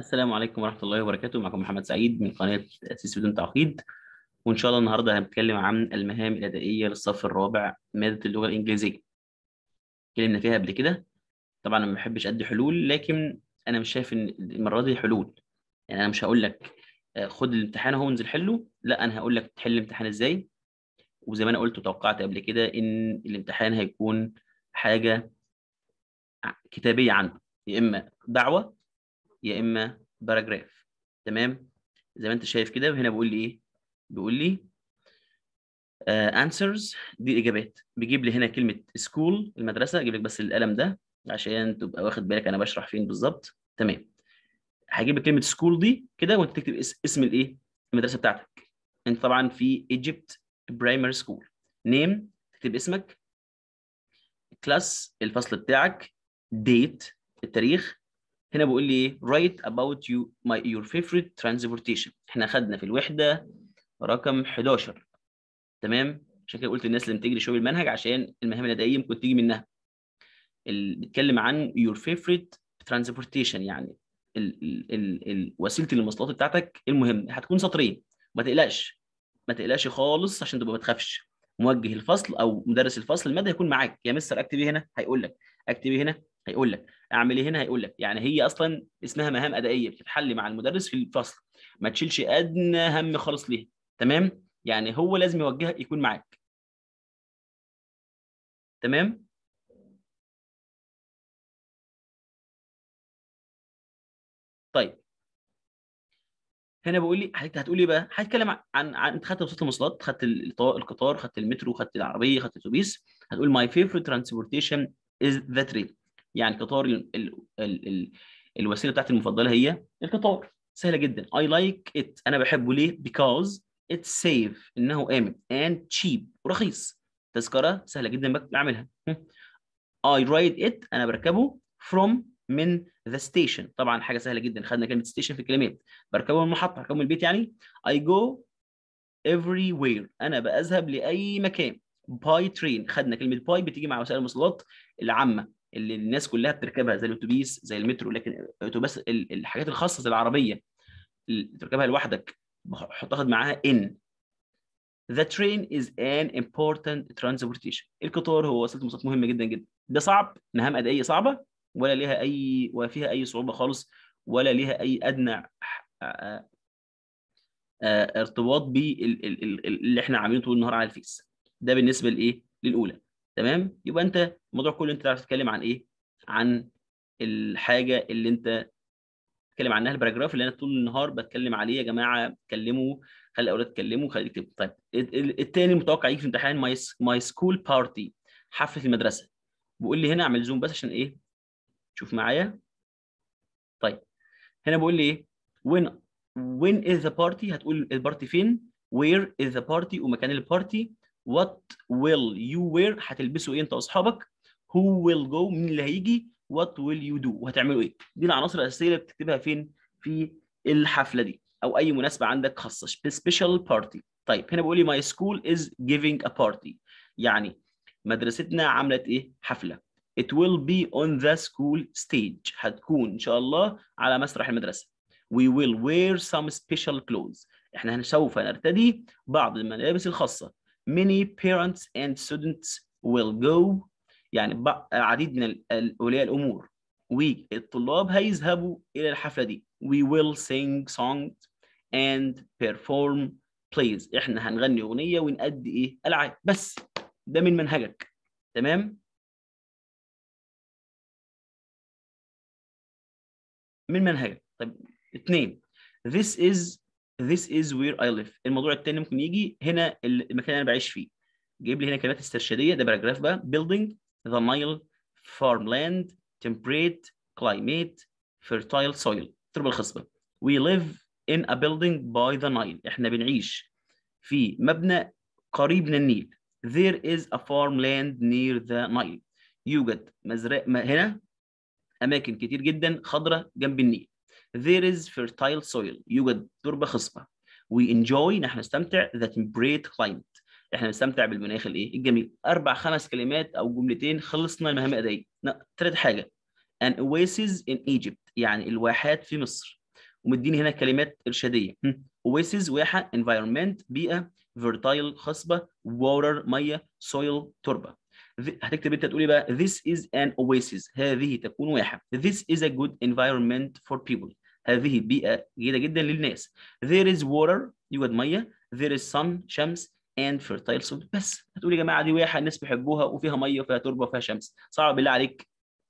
السلام عليكم ورحمة الله وبركاته معكم محمد سعيد من قناة تأسيس بدون تعقيد وإن شاء الله النهاردة هنتكلم عن المهام الأدائية للصف الرابع مادة اللغة الإنجليزية اتكلمنا فيها قبل كده طبعا أنا ما بحبش أدي حلول لكن أنا مش شايف إن المرة دي حلول يعني أنا مش هقول لك آه، خد الامتحان اهو وانزل حله لا أنا هقول لك تحل الامتحان إزاي وزي ما أنا قلت وتوقعت قبل كده إن الامتحان هيكون حاجة كتابية عنه يا إما دعوة يا اما باراجراف تمام زي ما انت شايف كده وهنا بيقول لي ايه بيقول لي انسرز آه، uh, دي الاجابات بيجيب لي هنا كلمه سكول المدرسه اجيب لك بس القلم ده عشان تبقى واخد بالك انا بشرح فين بالظبط تمام هجيب لك كلمه سكول دي كده وانت تكتب اسم الايه المدرسه بتاعتك انت طبعا في ايجيبت برايمري سكول نيم تكتب اسمك كلاس الفصل بتاعك ديت التاريخ هنا بيقول لي ايه write about يو ماي your favorite transportation احنا خدنا في الوحده رقم 11 تمام عشان كده قلت للناس اللي بتجري شويه المنهج عشان المهام الادائيه ممكن تيجي منها بنتكلم بيتكلم عن your favorite transportation يعني ال ال ال وسيله المواصلات بتاعتك المهم هتكون سطرين ما تقلقش ما تقلقش خالص عشان تبقى ما تخافش موجه الفصل او مدرس الفصل الماده هيكون معاك يا مستر ايه هنا هيقول لك ايه هنا هيقول لك اعمل ايه هنا هيقول لك يعني هي اصلا اسمها مهام ادائيه بتتحل مع المدرس في الفصل ما تشيلش ادنى هم خالص ليها تمام يعني هو لازم يوجهك يكون معاك تمام طيب هنا بيقول لي حضرتك هتقول لي إيه بقى هتكلم عن عن انت خدت وسط المواصلات خدت القطار خدت المترو خدت العربيه خدت الاتوبيس هتقول ماي فيفورت ترانسبورتيشن از ذا ترين يعني قطار ال ال ال ال الوسيله بتاعتي المفضله هي القطار سهله جدا اي لايك ات انا بحبه ليه بيكوز اتس سيف انه امن اند تشيب ورخيص تذكره سهله جدا بعملها اي رايد ات انا بركبه فروم من ذا ستيشن طبعا حاجه سهله جدا خدنا كلمه ستيشن في الكلمات بركبه من المحطه بركبه من البيت يعني اي جو افري وير انا بذهب لاي مكان باي ترين خدنا كلمه باي بتيجي مع وسائل المواصلات العامه اللي الناس كلها بتركبها زي الاتوبيس زي المترو لكن الاتوبيس الحاجات الخاصه زي العربيه اللي بتركبها لوحدك تاخد معاها ان The train is an important transportation. القطار هو وسيله مواصلات مهمه جدا جدا. ده صعب مهام ادائيه صعبه ولا ليها اي ولا فيها اي صعوبه خالص ولا ليها اي ادنى ارتباط باللي احنا عاملينه طول النهار على الفيس. ده بالنسبه لايه؟ للاولى. تمام يبقى انت الموضوع كله انت عايز تتكلم عن ايه عن الحاجه اللي انت بتتكلم عنها الباراجراف اللي انا طول النهار بتكلم عليه يا جماعه اتكلموا خلي الاولاد يتكلموا خلي يكتب طيب الثاني المتوقع يجي في امتحان ماي ماي سكول بارتي حفله المدرسه بيقول لي هنا اعمل زوم بس عشان ايه شوف معايا طيب هنا بيقول لي ايه وين وين از ذا بارتي هتقول البارتي فين وير از ذا بارتي ومكان البارتي what will you wear هتلبسوا ايه انت واصحابك who will go مين اللي هيجي what will you do وهتعملوا ايه دي العناصر الاساسيه اللي بتكتبها فين في الحفله دي او اي مناسبه عندك خاصه سبيشال بارتي طيب هنا بيقول لي ماي سكول از جيفينج a party يعني مدرستنا عملت ايه حفله it will be on the school stage هتكون ان شاء الله على مسرح المدرسه we will wear some special clothes احنا سوف نرتدي بعض الملابس الخاصه many parents and students will go يعني عديد من اولياء الامور والطلاب هيذهبوا الى الحفله دي we will sing songs and perform plays احنا هنغني اغنيه ونأدي ايه العاب بس ده من منهجك تمام من منهجك طيب اثنين this is this is where I live الموضوع الثاني ممكن يجي هنا المكان اللي انا بعيش فيه جايب لي هنا كلمات استرشاديه ده باراجراف بقى building the Nile farmland temperate climate fertile soil التربه الخصبه we live in a building by the Nile احنا بنعيش في مبنى قريب من النيل there is a farmland near the Nile يوجد مزرعه هنا اماكن كتير جدا خضراء جنب النيل there is fertile soil يوجد تربة خصبة we enjoy نحن نستمتع the temperate climate احنا بنستمتع بالمناخ الايه الجميل اربع خمس كلمات او جملتين خلصنا المهمه دي ثالث حاجه an oasis in Egypt يعني الواحات في مصر ومديني هنا كلمات ارشاديه oasis واحه environment بيئه fertile خصبه water ميه soil تربه هتكتب انت تقول بقى this is an oasis هذه تكون واحه this is a good environment for people هذه بيئة جيدة جدا للناس there is water يوجد مية there is sun شمس and fertile soil بس هتقول يا جماعة دي واحة الناس بيحبوها وفيها مية وفيها تربة وفيها شمس صعب بالله عليك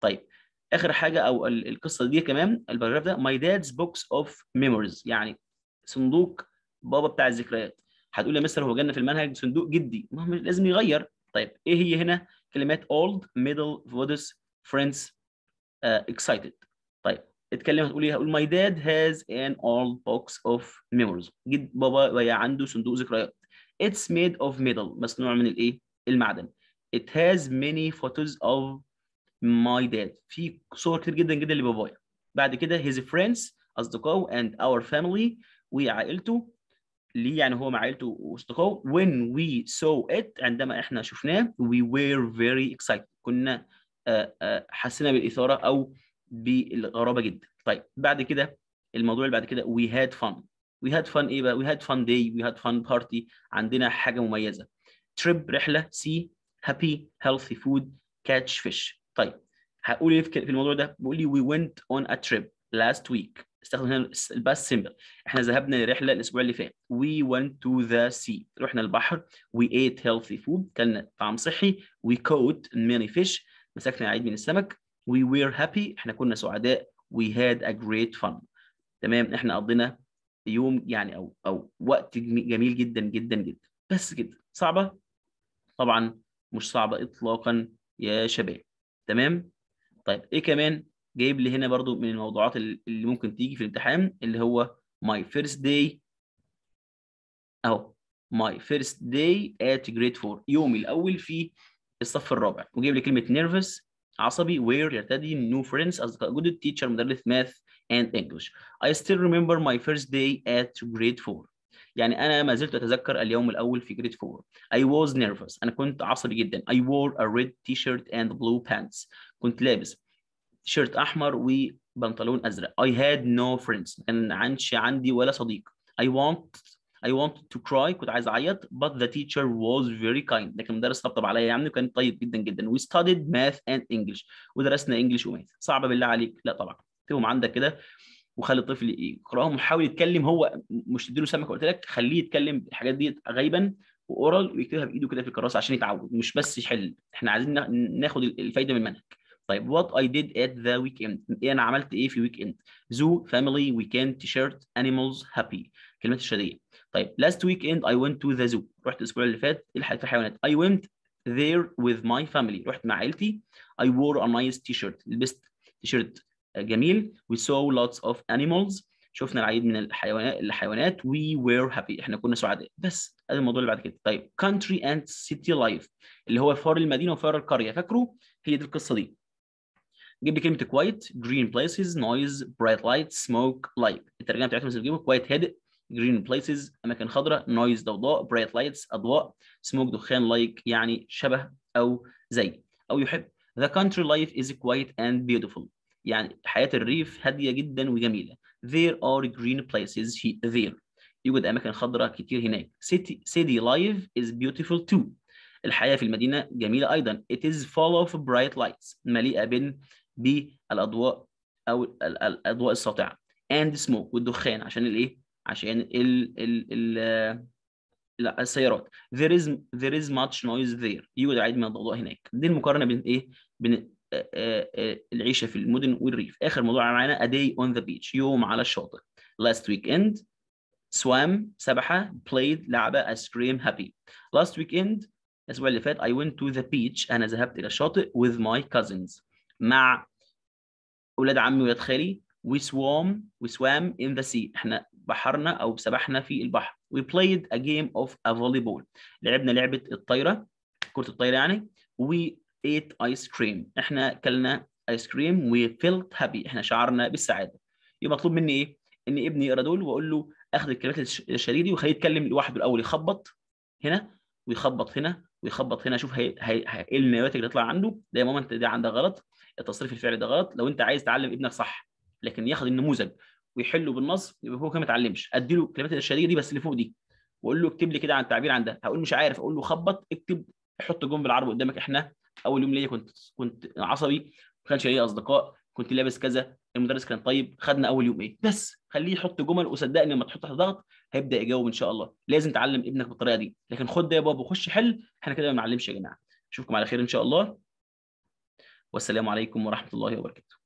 طيب اخر حاجه او القصه دي كمان الباراجراف ده My dad's box of memories يعني صندوق بابا بتاع الذكريات هتقول يا مستر هو جانا في المنهج صندوق جدي ما هو لازم يغير طيب ايه هي هنا كلمات middle voters friends uh, excited. طيب اتكلم هتقول ايه؟ هقول ماي داد هاز ان اول بوكس اوف ميموريز جد بابا بيا عنده صندوق ذكريات اتس ميد اوف ميدل مصنوع من الايه؟ المعدن it has many photos of my dad في صور كتير جدا جدا لبابايا بعد كده his friends اصدقائه and our family وعائلته ليه يعني هو مع عائلته واصدقائه when we saw it عندما احنا شفناه we were very excited كنا آه، آه، حسينا بالاثاره او بالغرابه جدا طيب بعد كده الموضوع اللي بعد كده وي هاد فن وي هاد فن ايه بقى وي هاد فن داي وي هاد فن بارتي عندنا حاجه مميزه تريب رحله سي هابي هيلثي فود كاتش فيش طيب هقول ايه في الموضوع ده بقول لي وي ونت اون ا تريب لاست ويك استخدم هنا الباس سيمبل احنا ذهبنا لرحله الاسبوع اللي فات وي ونت تو ذا سي رحنا البحر وي ايت هيلثي فود كلنا طعام صحي وي كوت ميني فيش مسكنا عيد من السمك we were happy احنا كنا سعداء we had a great fun تمام احنا قضينا يوم يعني او او وقت جميل جدا جدا جدا بس كده صعبه طبعا مش صعبه اطلاقا يا شباب تمام طيب ايه كمان جايب لي هنا برضو من الموضوعات اللي ممكن تيجي في الامتحان اللي هو my first day اهو my first day at grade 4 يومي الاول في الصف الرابع وجايب لي كلمه nervous عصبي where يرتدي new friends As a good teacher مدرس math and English I still remember my first day at grade 4 يعني أنا ما زلت أتذكر اليوم الأول في grade 4 I was nervous أنا كنت عصبي جدا I wore a red t-shirt and blue pants كنت لابس شيرت أحمر وبنطلون أزرق I had no friends ما كان عندي ولا صديق I want I wanted to cry كنت عايز اعيط but the teacher was very kind لكن المدرس طبطب عليا يعني وكان طيب جدا جدا we studied math and English ودرسنا انجلش وماث صعبه بالله عليك لا طبعا اكتبهم عندك كده وخلي الطفل يقراهم وحاول يتكلم هو مش تديله سمك قلت لك خليه يتكلم الحاجات دي غيبا واورال ويكتبها بايده كده في الكراسه عشان يتعود مش بس يحل احنا عايزين ناخد الفايده من المنهج طيب وات اي ديد ات ذا ويك اند ايه انا عملت ايه في ويك اند زو فاميلي ويكند تي شيرت انيمالز هابي كلمات الشهاديه طيب last weekend I went to the zoo رحت الاسبوع اللي فات في الحيوانات I went there with my family رحت مع عيلتي I wore a nice t-shirt لبست شيرت جميل we saw lots of animals شفنا العديد من الحيوانات الحيوانات we were happy احنا كنا سعداء بس هذا الموضوع اللي بعد كده طيب country and city life اللي هو فار المدينه وفار القريه فاكروا هي دي القصه دي جيب لي كلمه quiet green places noise bright light smoke light الترجمه بتاعتهم بس كويت هادئ green places اماكن خضراء نويز ضوضاء برايت لايتس اضواء سموك دخان لايك يعني شبه او زي او يحب the country life is quiet and beautiful يعني حياه الريف هاديه جدا وجميله there are green places there يوجد اماكن خضراء كتير هناك city city life is beautiful too الحياه في المدينه جميله ايضا it is full of bright lights مليئه بين بالاضواء او الاضواء الساطعه and smoke والدخان عشان الايه عشان ال ال ال لا السيارات there is there is much noise there يوجد العديد من الضوضاء هناك دي المقارنه بين ايه بين آه، آه، آه، العيشه في المدن والريف اخر موضوع معانا a day on the beach يوم على الشاطئ last weekend swam سبحه played لعبه ice cream happy last weekend الاسبوع اللي فات I went to the beach انا ذهبت الى الشاطئ with my cousins مع اولاد عمي واولاد خالي we swam we swam in the sea احنا بحرنا او سبحنا في البحر we played a game of a volleyball لعبنا لعبه الطايره كره الطايره يعني we ate ice cream احنا اكلنا ايس كريم we felt happy احنا شعرنا بالسعاده يبقى مطلوب مني ايه ان ابني يقرا دول واقول له اخد الكلمات الشديده وخليه يتكلم لوحده الاول يخبط هنا ويخبط هنا ويخبط هنا اشوف ايه النواتج اللي تطلع عنده ده يا ماما انت ده عندك غلط التصريف الفعلي ده غلط لو انت عايز تعلم ابنك صح لكن ياخد النموذج ويحلوا بالنصب يبقى هو كده ما اتعلمش اديله الكلمات الارشاديه دي بس اللي فوق دي واقول له اكتب لي كده عن التعبير عن ده هقول مش عارف اقول له خبط اكتب حط جون بالعربي قدامك احنا اول يوم ليا كنت كنت عصبي ما كانش ليا اصدقاء كنت لابس كذا المدرس كان طيب خدنا اول يوم ايه بس خليه يحط جمل وصدقني لما تحط تحت ضغط هيبدا يجاوب ان شاء الله لازم تعلم ابنك بالطريقه دي لكن خد ده يا بابا وخش حل احنا كده ما بنعلمش يا جماعه اشوفكم على خير ان شاء الله والسلام عليكم ورحمه الله وبركاته